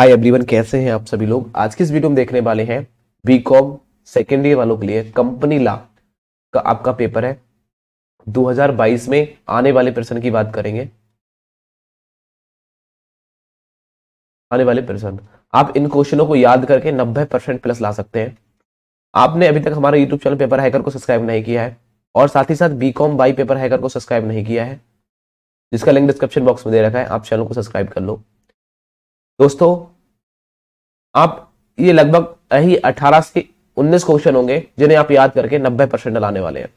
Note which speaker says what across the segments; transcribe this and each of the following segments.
Speaker 1: hi everyone कैसे हैं आप सभी लोग आज की इस वीडियो में देखने वाले हैं बीकॉम सेकेंड ईयर वालों के लिए कंपनी ला का आपका पेपर है 2022 में आने वाले प्रश्न की बात करेंगे आने वाले प्रश्न आप इन क्वेश्चनों को याद करके 90 परसेंट प्लस ला सकते हैं आपने अभी तक हमारा यूट्यूब चैनल पेपर हैकर को सब्सक्राइब नहीं किया है और साथ ही साथ B com by paper hacker को सब्सक्राइब नहीं किया है जिसका लिंक डिस्क्रिप्शन बॉक्स में दे रखा है आप चैनल को सब्सक्राइब कर लो दोस्तों आप ये लगभग यही 18 से 19 क्वेश्चन होंगे जिन्हें आप याद करके 90 परसेंट लाने वाले हैं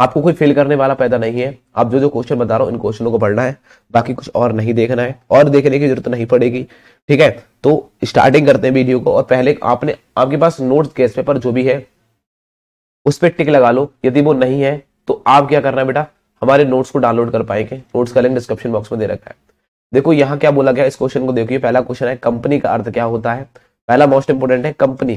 Speaker 1: आपको कोई फेल करने वाला पैदा नहीं है आप जो जो क्वेश्चन बता रहा हूं इन क्वेश्चनों को पढ़ना है बाकी कुछ और नहीं देखना है और देखने की जरूरत नहीं पड़ेगी ठीक है तो स्टार्टिंग करते हैं वीडियो को और पहले आपने आपके पास नोट्स केस पेपर जो भी है उस पर टिक लगा लो यदि वो नहीं है तो आप क्या करना है बेटा हमारे नोट्स को डाउनलोड कर पाएंगे नोट्स का लिंक डिस्क्रिप्शन बॉक्स में दे रखा है देखो यहाँ क्या बोला गया इस क्वेश्चन को देखिए पहला क्वेश्चन है कंपनी का अर्थ क्या होता है पहला मोस्ट इंपोर्टेंट है कंपनी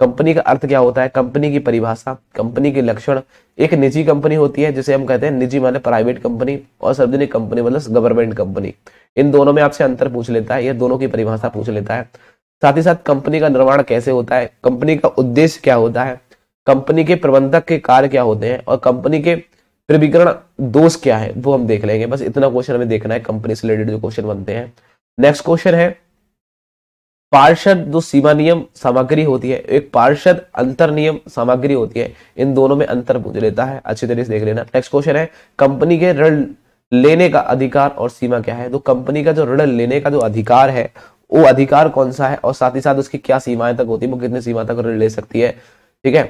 Speaker 1: कंपनी का अर्थ क्या होता है कंपनी की परिभाषा कंपनी के लक्षण एक निजी कंपनी होती है जिसे हम कहते हैं निजी माने प्राइवेट कंपनी और सार्वजनिक कंपनी मतलब गवर्नमेंट कंपनी इन दोनों में आपसे अंतर पूछ लेता है यह दोनों की परिभाषा पूछ लेता है साथ ही साथ कंपनी का निर्माण कैसे होता है कंपनी का उद्देश्य क्या होता है कंपनी के प्रबंधक के कार्य क्या होते हैं और कंपनी के द्रवीकरण दोष क्या है वो हम देख लेंगे बस इतना क्वेश्चन हमें देखना है कंपनी से रिलेटेड जो क्वेश्चन बनते हैं नेक्स्ट क्वेश्चन है पार्षद जो सीमा नियम सामग्री होती है एक पार्षद अंतर नियम सामग्री होती है इन दोनों में अंतर पूछ लेता है अच्छी तरीके से देख लेना नेक्स्ट क्वेश्चन है कंपनी के ऋण लेने का अधिकार और सीमा क्या है तो कंपनी का जो ऋण लेने का जो अधिकार है वो अधिकार कौन सा है और साथ ही साथ उसकी क्या सीमाएं तक होती है वो कितने सीमा तक ऋण ले सकती है ठीक है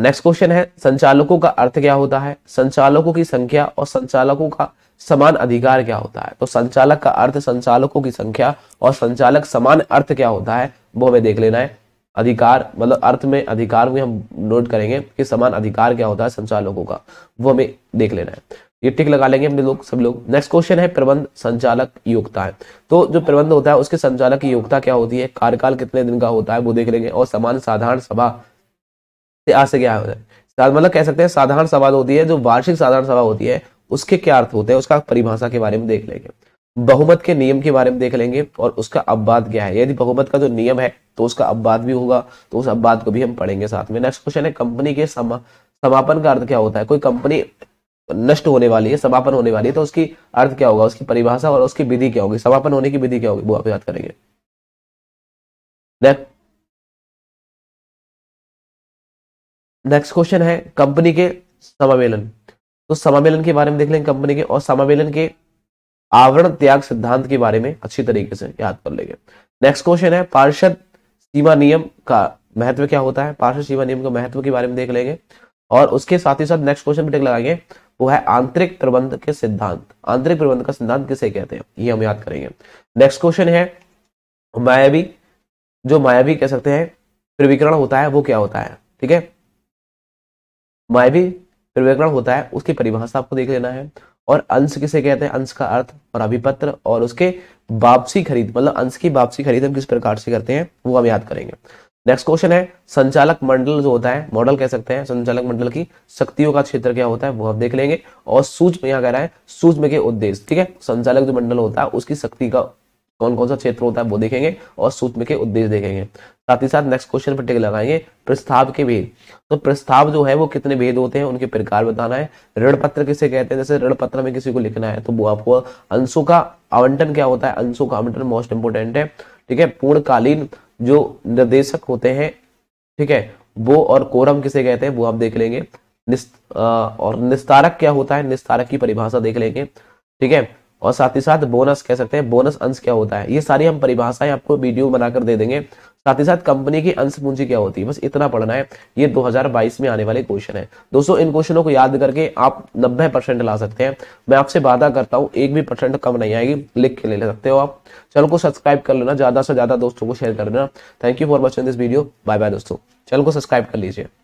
Speaker 1: नेक्स्ट क्वेश्चन है संचालकों का अर्थ क्या होता है संचालकों की संख्या और संचालकों का समान अधिकार क्या होता है तो संचालक का अर्थ संचालकों की संख्या और संचालक समान अर्थ क्या होता है वो हमें देख लेना है अधिकार मतलब अर्थ में अधिकार में हम नोट करेंगे कि समान अधिकार क्या होता है संचालकों का वो हमें देख लेना है ये टिक लगा लेंगे हम लोग सब लोग नेक्स्ट क्वेश्चन है प्रबंध संचालक योग्यता है तो जो प्रबंध होता है उसके संचालक की योग्यता क्या होती है कार्यकाल कितने दिन का होता है वो देख लेंगे और समान साधारण सभा से आ से क्या हो जाए मतलब कह सकते हैं साधारण सवाल होती है जो वार्षिक साधारण सवाल होती है उसके क्या अर्थ होते हैं उसका परिभाषा के बारे में देख लेंगे बहुमत के नियम के बारे में देख लेंगे और उसका अपवाद क्या है यदि बहुमत का जो नियम है तो उसका अपवाद भी होगा तो उस अपवाद को भी हम पढ़ेंगे साथ में नेक्स्ट क्वेश्चन है कंपनी के समा, समापन का अर्थ क्या होता है कोई कंपनी नष्ट होने वाली है समापन होने वाली है तो उसकी अर्थ क्या होगा उसकी परिभाषा और उसकी विधि क्या होगी समापन होने की विधि क्या होगी वो आप याद करेंगे नेक्स्ट क्वेश्चन है कंपनी के समामेलन तो समामेलन के बारे में देख लेंगे कंपनी के और समामेलन के आवरण त्याग सिद्धांत के बारे में अच्छी तरीके से याद कर लेंगे नेक्स्ट क्वेश्चन है पार्षद सीमा नियम का महत्व क्या होता है पार्षद सीमा नियम के महत्व के बारे में देख लेंगे और उसके साथ ही साथ नेक्स्ट क्वेश्चन भी टेक लगाएंगे वो है आंतरिक प्रबंध के सिद्धांत आंतरिक प्रबंध का सिद्धांत किसे कहते हैं ये हम याद करेंगे नेक्स्ट क्वेश्चन है मायावी जो मायावी कह सकते हैं प्रविकरण होता है वो क्या होता है ठीक है मायवी प्रवेकरण होता है उसकी परिभाषा आपको देख लेना है और अंश किसे कहते हैं अंश का अर्थ और अभिपत्र और उसके वापसी खरीद मतलब अंश की वापसी खरीद हम किस प्रकार से करते हैं वो हम याद करेंगे नेक्स्ट क्वेश्चन है संचालक मंडल जो होता है मॉडल कह सकते हैं संचालक मंडल की शक्तियों का क्षेत्र क्या होता है वो आप देख लेंगे और सूक्ष्म यहाँ कह रहा है सूक्ष्म के उद्देश्य ठीक है संचालक जो मंडल होता है उसकी शक्ति का कौन कौन सा क्षेत्र होता है वो देखेंगे और सूक्ष्म के उद्देश्य देखेंगे साथ ही साथ नेक्स्ट क्वेश्चन पर टिक लगाएंगे प्रस्ताव के भेद तो प्रस्ताव जो है वो कितने भेद होते हैं उनके प्रकार बताना है ऋण पत्र किसे कहते हैं जैसे ऋण पत्र में किसी को लिखना है तो वो आपको अंशों का आवंटन क्या होता है अंशों का आवंटन मोस्ट इंपोर्टेंट है ठीक है पूर्णकालीन जो निर्देशक होते हैं ठीक है वो और कोरम किसे कहते हैं वो आप देख लेंगे निस्त, आ, और निस्तारक क्या होता है निस्तारक की परिभाषा देख लेंगे ठीक है और साथ ही साथ बोनस कह सकते हैं बोनस अंश क्या होता है ये सारी हम परिभाषाएं आपको वीडियो बनाकर दे देंगे साथ ही साथ कंपनी की अंश पूंजी क्या होती है बस इतना पढ़ना है ये 2022 में आने वाले क्वेश्चन है दोस्तों इन क्वेश्चनों को याद करके आप 90 परसेंट ला सकते हैं मैं आपसे वादा करता हूँ एक भी परसेंट कम नहीं आएगी लिख के ले, ले सकते हो आप चैनल को सब्सक्राइब कर लेना ज्यादा से ज्यादा दोस्तों को शेयर कर लेना thank you for watching this video bye bye दोस्तों चैनल को सब्सक्राइब कर लीजिए